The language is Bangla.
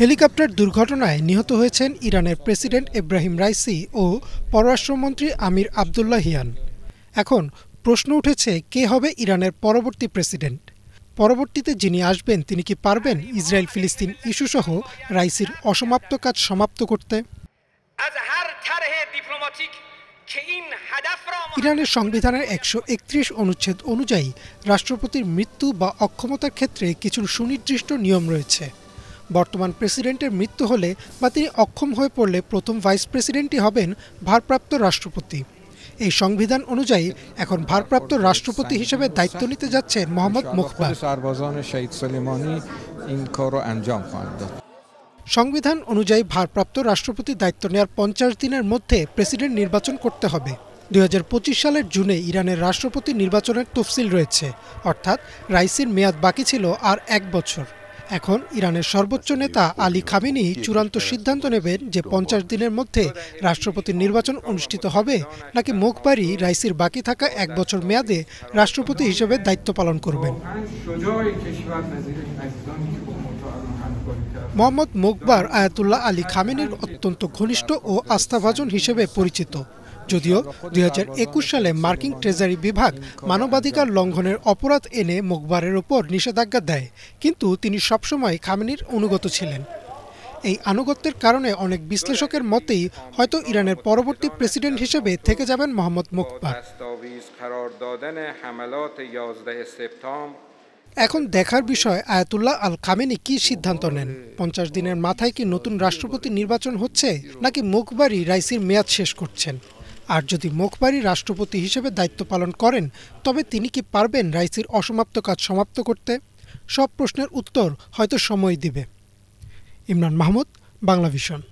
হেলিকপ্টার দুর্ঘটনায় নিহত হয়েছেন ইরানের প্রেসিডেন্ট ইব্রাহিম রাইসি ও পররাষ্ট্রমন্ত্রী আমির আবদুল্লাহিয়ান এখন প্রশ্ন উঠেছে কে হবে ইরানের পরবর্তী প্রেসিডেন্ট পরবর্তীতে যিনি আসবেন তিনি কি পারবেন ইসরায়েল ফিলিস্তিন ইস্যুসহ রাইসির অসমাপ্ত কাজ সমাপ্ত করতে ইরানের সংবিধানের একশো একত্রিশ অনুচ্ছেদ অনুযায়ী রাষ্ট্রপতির মৃত্যু বা অক্ষমতার ক্ষেত্রে কিছু সুনির্দিষ্ট নিয়ম রয়েছে বর্তমান প্রেসিডেন্টের মৃত্যু হলে বা তিনি অক্ষম হয়ে পড়লে প্রথম ভাইস প্রেসিডেন্টই হবেন ভারপ্রাপ্ত রাষ্ট্রপতি এই সংবিধান অনুযায়ী এখন ভারপ্রাপ্ত রাষ্ট্রপতি হিসেবে দায়িত্ব নিতে যাচ্ছেন মোহাম্মদ মুখবার সংবিধান অনুযায়ী ভারপ্রাপ্ত রাষ্ট্রপতি দায়িত্ব নেওয়ার পঞ্চাশ দিনের মধ্যে প্রেসিডেন্ট নির্বাচন করতে হবে দুই সালের জুনে ইরানের রাষ্ট্রপতি নির্বাচনের তফসিল রয়েছে অর্থাৎ রাইসির মেয়াদ বাকি ছিল আর এক বছর এখন ইরানের সর্বোচ্চ নেতা আলী খামিনি চূড়ান্ত সিদ্ধান্ত নেবেন যে পঞ্চাশ দিনের মধ্যে রাষ্ট্রপতির নির্বাচন অনুষ্ঠিত হবে নাকি মোখবারি রাইসির বাকি থাকা এক বছর মেয়াদে রাষ্ট্রপতি হিসেবে দায়িত্ব পালন করবেন মোহাম্মদ মুকবার আয়াতুল্লাহ আলী খামেনির অত্যন্ত ঘনিষ্ঠ ও আস্থাভাজন হিসেবে পরিচিত যদিও দুই সালে মার্কিন ট্রেজারি বিভাগ মানবাধিকার লঙ্ঘনের অপরাধ এনে মোকবারের ওপর নিষেধাজ্ঞা দেয় কিন্তু তিনি সবসময় খামেনির অনুগত ছিলেন এই আনুগত্যের কারণে অনেক বিশ্লেষকের মতেই হয়তো ইরানের পরবর্তী প্রেসিডেন্ট হিসেবে থেকে যাবেন মোহাম্মদ মোকবার এখন দেখার বিষয় আয়াতুল্লাহ আল খামেনি কি সিদ্ধান্ত নেন পঞ্চাশ দিনের মাথায় কি নতুন রাষ্ট্রপতি নির্বাচন হচ্ছে নাকি মুখবারই রাইসির মেয়াদ শেষ করছেন আর যদি মুখবারি রাষ্ট্রপতি হিসেবে দায়িত্ব পালন করেন তবে তিনি কি পারবেন রাইসির অসমাপ্ত কাজ সমাপ্ত করতে সব প্রশ্নের উত্তর হয়তো সময় দিবে ইমরান মাহমুদ বাংলাভিশন